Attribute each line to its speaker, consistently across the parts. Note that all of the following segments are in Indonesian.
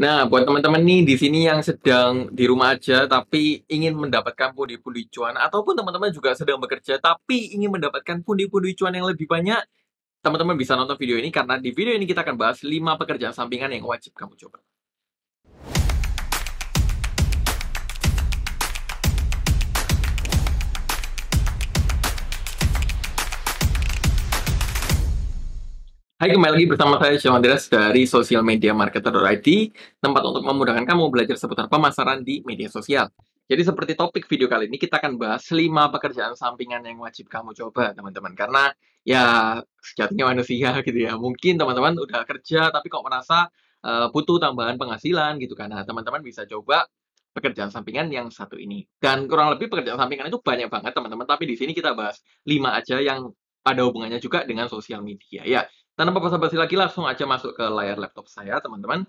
Speaker 1: Nah, buat teman-teman nih di sini yang sedang di rumah aja tapi ingin mendapatkan pundi-pundi cuan ataupun teman-teman juga sedang bekerja tapi ingin mendapatkan pundi-pundi cuan yang lebih banyak, teman-teman bisa nonton video ini karena di video ini kita akan bahas 5 pekerjaan sampingan yang wajib kamu coba. Hai, kembali lagi bersama saya Sean Andreas dari Social Media Marketer.id, tempat untuk memudahkan kamu belajar seputar pemasaran di media sosial. Jadi seperti topik video kali ini, kita akan bahas 5 pekerjaan sampingan yang wajib kamu coba, teman-teman. Karena ya sejatinya manusia gitu ya, mungkin teman-teman udah kerja tapi kok merasa uh, butuh tambahan penghasilan gitu kan. Nah, teman-teman bisa coba pekerjaan sampingan yang satu ini. Dan kurang lebih pekerjaan sampingan itu banyak banget, teman-teman. Tapi di sini kita bahas 5 aja yang ada hubungannya juga dengan sosial media ya. Tanpa basa-basi lagi langsung aja masuk ke layar laptop saya teman-teman.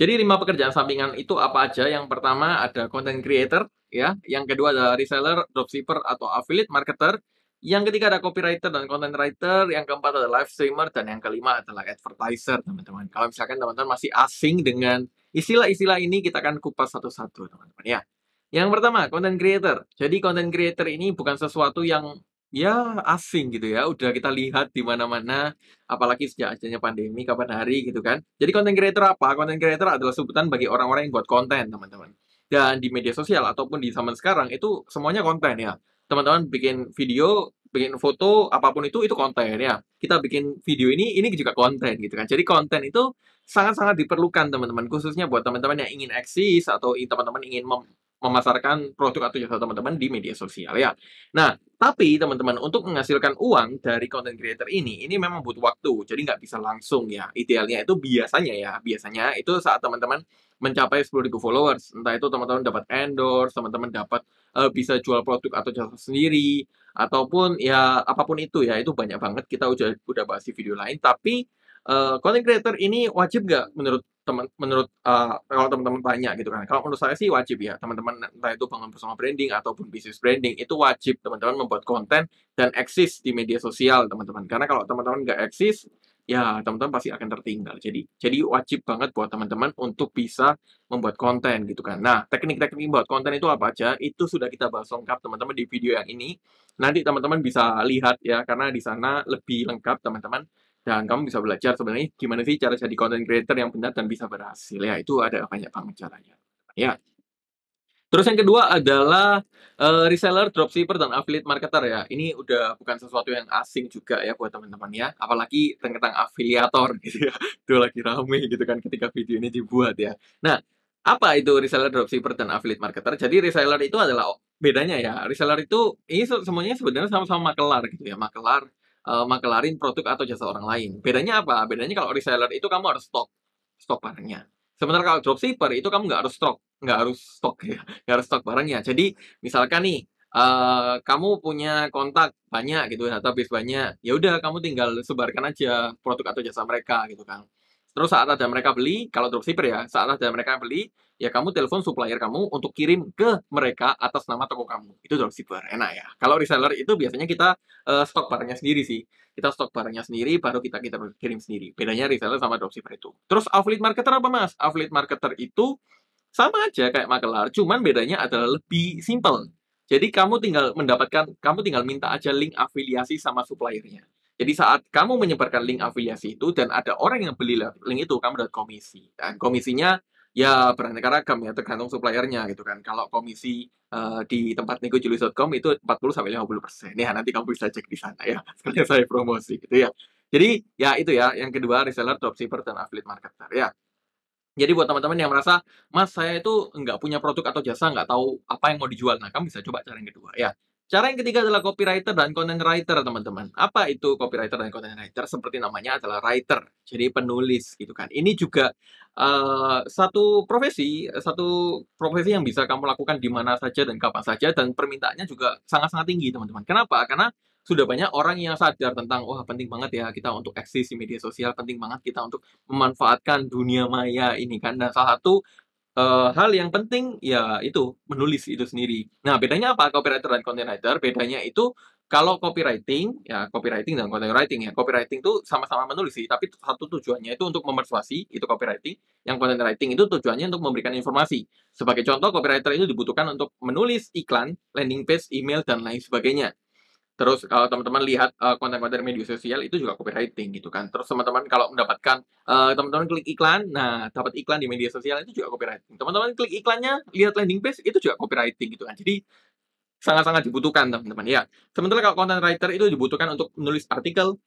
Speaker 1: Jadi lima pekerjaan sampingan itu apa aja? Yang pertama ada content creator, ya. Yang kedua ada reseller, dropshipper atau affiliate marketer. Yang ketiga ada copywriter dan content writer. Yang keempat ada live streamer dan yang kelima adalah advertiser, teman-teman. Kalau misalkan teman-teman masih asing dengan istilah-istilah ini, kita akan kupas satu-satu, teman-teman ya. Yang pertama, content creator. Jadi content creator ini bukan sesuatu yang Ya asing gitu ya, udah kita lihat di mana-mana, apalagi sejak adanya pandemi, kapan hari gitu kan. Jadi konten creator apa? konten creator adalah sebutan bagi orang-orang yang buat konten, teman-teman. Dan di media sosial ataupun di zaman sekarang itu semuanya konten ya. Teman-teman bikin video, bikin foto, apapun itu, itu konten ya. Kita bikin video ini, ini juga konten gitu kan. Jadi konten itu sangat-sangat diperlukan teman-teman, khususnya buat teman-teman yang ingin eksis atau teman-teman ingin mem memasarkan produk atau jasa teman-teman di media sosial ya. Nah, tapi teman-teman untuk menghasilkan uang dari content creator ini, ini memang butuh waktu. Jadi nggak bisa langsung ya. Idealnya itu biasanya ya, biasanya itu saat teman-teman mencapai 10.000 followers. Entah itu teman-teman dapat endorse, teman-teman dapat uh, bisa jual produk atau jasa sendiri, ataupun ya apapun itu ya, itu banyak banget kita udah, udah bahas di video lain. Tapi uh, content creator ini wajib nggak menurut teman menurut uh, kalau teman-teman tanya gitu kan kalau menurut saya sih wajib ya teman-teman entah itu bangun personal branding ataupun bisnis branding itu wajib teman-teman membuat konten dan eksis di media sosial teman-teman karena kalau teman-teman nggak eksis ya teman-teman pasti akan tertinggal jadi jadi wajib banget buat teman-teman untuk bisa membuat konten gitu kan nah teknik-teknik membuat konten itu apa aja itu sudah kita bahas lengkap teman-teman di video yang ini nanti teman-teman bisa lihat ya karena di sana lebih lengkap teman-teman dan hmm. kamu bisa belajar sebenarnya gimana sih cara jadi content creator yang benar dan bisa berhasil ya itu ada banyak banget caranya ya terus yang kedua adalah uh, reseller dropshipper dan affiliate marketer ya ini udah bukan sesuatu yang asing juga ya buat teman-teman ya apalagi tentang afiliator gitu ya itu lagi rame gitu kan ketika video ini dibuat ya nah apa itu reseller dropshipper dan affiliate marketer? Jadi reseller itu adalah bedanya ya. Reseller itu ini semuanya sebenarnya sama-sama makelar gitu ya. Makelar uh, makelarin produk atau jasa orang lain. Bedanya apa? Bedanya kalau reseller itu kamu harus stok stok barangnya. Sementara kalau dropshipper itu kamu nggak harus stok, nggak harus stok ya, nggak harus stok barangnya. Jadi misalkan nih uh, kamu punya kontak banyak gitu, database banyak, ya udah kamu tinggal sebarkan aja produk atau jasa mereka gitu kan. Terus saat ada mereka beli, kalau dropshipper ya, saat ada mereka beli, ya kamu telepon supplier kamu untuk kirim ke mereka atas nama toko kamu. Itu dropshipper, enak ya. Kalau reseller itu biasanya kita uh, eh, stok barangnya sendiri sih. Kita stok barangnya sendiri, baru kita kita kirim sendiri. Bedanya reseller sama dropshipper itu. Terus affiliate marketer apa mas? Affiliate marketer itu sama aja kayak makelar, cuman bedanya adalah lebih simple. Jadi kamu tinggal mendapatkan, kamu tinggal minta aja link afiliasi sama suppliernya. Jadi saat kamu menyebarkan link afiliasi itu dan ada orang yang beli link itu, kamu dapat komisi. Dan komisinya ya beraneka ragam ya, tergantung suppliernya gitu kan. Kalau komisi uh, di tempat negojulis.com itu 40 sampai 50 persen. Ya nanti kamu bisa cek di sana ya. Sekalian saya promosi gitu ya. Jadi ya itu ya. Yang kedua reseller, dropshipper, dan affiliate marketer ya. Jadi buat teman-teman yang merasa, mas saya itu nggak punya produk atau jasa, nggak tahu apa yang mau dijual. Nah, kamu bisa coba cara yang kedua ya. Cara yang ketiga adalah copywriter dan content writer, teman-teman. Apa itu copywriter dan content writer? Seperti namanya adalah writer, jadi penulis gitu kan. Ini juga uh, satu profesi, satu profesi yang bisa kamu lakukan di mana saja dan kapan saja dan permintaannya juga sangat-sangat tinggi, teman-teman. Kenapa? Karena sudah banyak orang yang sadar tentang wah penting banget ya kita untuk eksis di media sosial, penting banget kita untuk memanfaatkan dunia maya ini kan. dan salah satu Uh, hal yang penting ya itu menulis itu sendiri. Nah bedanya apa copywriter dan content writer? Bedanya itu kalau copywriting ya copywriting dan content writing ya copywriting itu sama-sama menulis sih, tapi satu tujuannya itu untuk memersuasi itu copywriting, yang content writing itu tujuannya untuk memberikan informasi. Sebagai contoh copywriter itu dibutuhkan untuk menulis iklan, landing page, email dan lain sebagainya. Terus kalau eh, teman-teman lihat uh, konten-konten media sosial itu juga copywriting gitu kan. Terus teman-teman kalau mendapatkan uh, teman-teman klik iklan, nah dapat iklan di media sosial itu juga copywriting. Teman-teman klik iklannya, lihat landing page itu juga copywriting gitu kan. Jadi sangat-sangat dibutuhkan teman-teman ya. Sementara kalau content writer itu dibutuhkan untuk menulis artikel,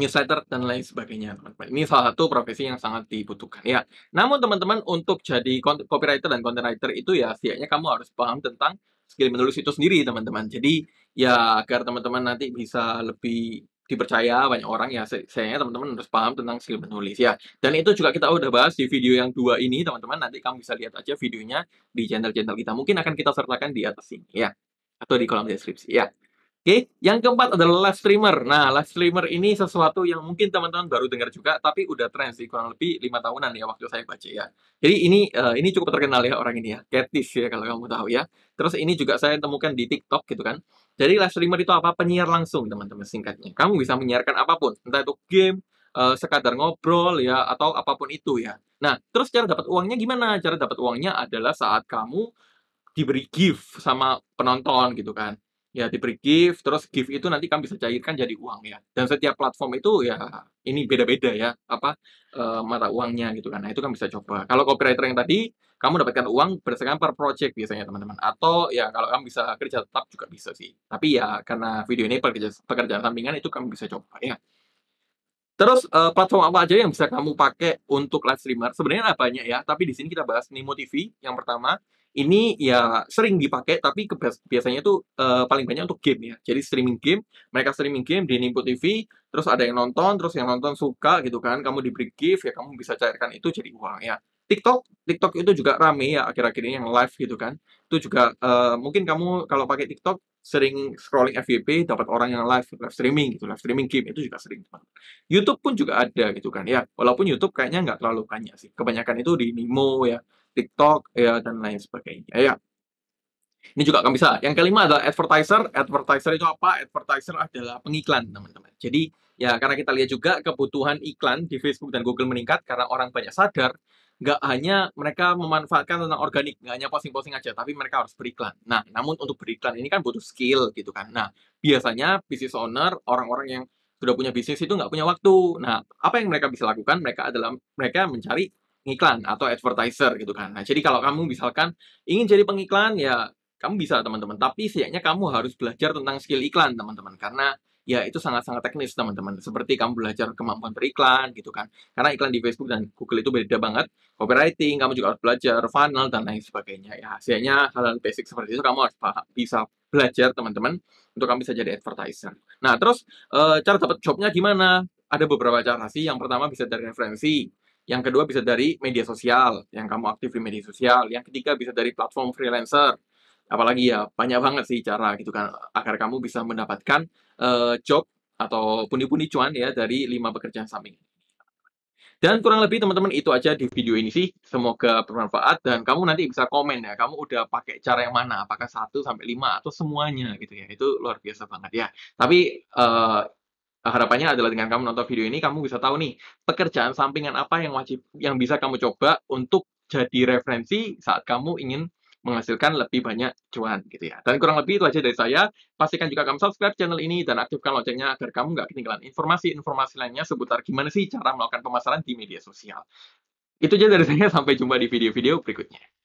Speaker 1: newsletter dan lain sebagainya teman-teman. Ini salah satu profesi yang sangat dibutuhkan ya. Namun teman-teman untuk jadi copywriter dan content writer itu ya setidaknya kamu harus paham tentang skill menulis itu sendiri teman-teman. Jadi ya agar teman-teman nanti bisa lebih dipercaya banyak orang ya sayangnya teman-teman harus paham tentang skill menulis ya dan itu juga kita udah bahas di video yang dua ini teman-teman nanti kamu bisa lihat aja videonya di channel-channel kita mungkin akan kita sertakan di atas sini ya atau di kolom deskripsi ya Oke, yang keempat adalah live streamer. Nah, live streamer ini sesuatu yang mungkin teman-teman baru dengar juga, tapi udah tren sih kurang lebih lima tahunan ya waktu saya baca ya. Jadi ini uh, ini cukup terkenal ya orang ini ya, Ketis ya kalau kamu tahu ya. Terus ini juga saya temukan di TikTok gitu kan. Jadi live streamer itu apa? Penyiar langsung teman-teman singkatnya. Kamu bisa menyiarkan apapun, entah itu game, uh, sekadar ngobrol ya atau apapun itu ya. Nah, terus cara dapat uangnya gimana? Cara dapat uangnya adalah saat kamu diberi gift sama penonton gitu kan ya diberi gift terus gift itu nanti kamu bisa cairkan jadi uang ya dan setiap platform itu ya ini beda-beda ya apa e, mata uangnya gitu kan nah itu kan bisa coba kalau copywriter yang tadi kamu dapatkan uang berdasarkan per project biasanya teman-teman atau ya kalau kamu bisa kerja tetap juga bisa sih tapi ya karena video ini pekerja, pekerjaan sampingan itu kamu bisa coba ya Terus e, platform apa aja yang bisa kamu pakai untuk live streamer? Sebenarnya banyak ya, tapi di sini kita bahas Nimo TV yang pertama ini ya sering dipakai tapi biasanya tuh uh, paling banyak untuk game ya jadi streaming game mereka streaming game di Nimbo TV terus ada yang nonton terus yang nonton suka gitu kan kamu diberi gift ya kamu bisa cairkan itu jadi uang ya TikTok TikTok itu juga rame ya akhir-akhir ini yang live gitu kan itu juga uh, mungkin kamu kalau pakai TikTok sering scrolling FYP dapat orang yang live live streaming gitu live streaming game itu juga sering YouTube pun juga ada gitu kan ya walaupun YouTube kayaknya nggak terlalu banyak sih kebanyakan itu di Nimo ya TikTok ya dan lain sebagainya ya, ya. ini juga akan bisa yang kelima adalah advertiser advertiser itu apa advertiser adalah pengiklan teman-teman jadi ya karena kita lihat juga kebutuhan iklan di Facebook dan Google meningkat karena orang banyak sadar nggak hanya mereka memanfaatkan tentang organik, nggak hanya posting-posting aja, tapi mereka harus beriklan. Nah, namun untuk beriklan ini kan butuh skill gitu kan. Nah, biasanya business owner, orang-orang yang sudah punya bisnis itu nggak punya waktu. Nah, apa yang mereka bisa lakukan? Mereka adalah mereka mencari pengiklan iya. atau advertiser gitu kan. Nah, jadi kalau kamu misalkan ingin jadi pengiklan ya kamu bisa teman-teman, tapi setidaknya kamu harus belajar tentang skill iklan teman-teman karena ya itu sangat-sangat teknis teman-teman. Seperti kamu belajar kemampuan beriklan gitu kan. Karena iklan di Facebook dan Google itu beda banget. Copywriting, kamu juga harus belajar funnel dan lain sebagainya. Ya, setidaknya hal-hal basic seperti itu kamu harus bisa belajar teman-teman untuk kamu bisa jadi advertiser. Nah, terus eh, cara dapat jobnya gimana? Ada beberapa cara sih. Yang pertama bisa dari referensi yang kedua bisa dari media sosial, yang kamu aktif di media sosial. Yang ketiga bisa dari platform freelancer. Apalagi ya banyak banget sih cara gitu kan agar kamu bisa mendapatkan uh, job atau puni-puni cuan ya dari lima pekerjaan samping. Dan kurang lebih teman-teman itu aja di video ini sih. Semoga bermanfaat dan kamu nanti bisa komen ya. Kamu udah pakai cara yang mana? Apakah 1 sampai 5 atau semuanya gitu ya. Itu luar biasa banget ya. Tapi eh, harapannya adalah dengan kamu nonton video ini kamu bisa tahu nih pekerjaan sampingan apa yang wajib yang bisa kamu coba untuk jadi referensi saat kamu ingin menghasilkan lebih banyak cuan gitu ya. Dan kurang lebih itu aja dari saya. Pastikan juga kamu subscribe channel ini dan aktifkan loncengnya agar kamu nggak ketinggalan informasi-informasi lainnya seputar gimana sih cara melakukan pemasaran di media sosial. Itu aja dari saya, sampai jumpa di video-video berikutnya.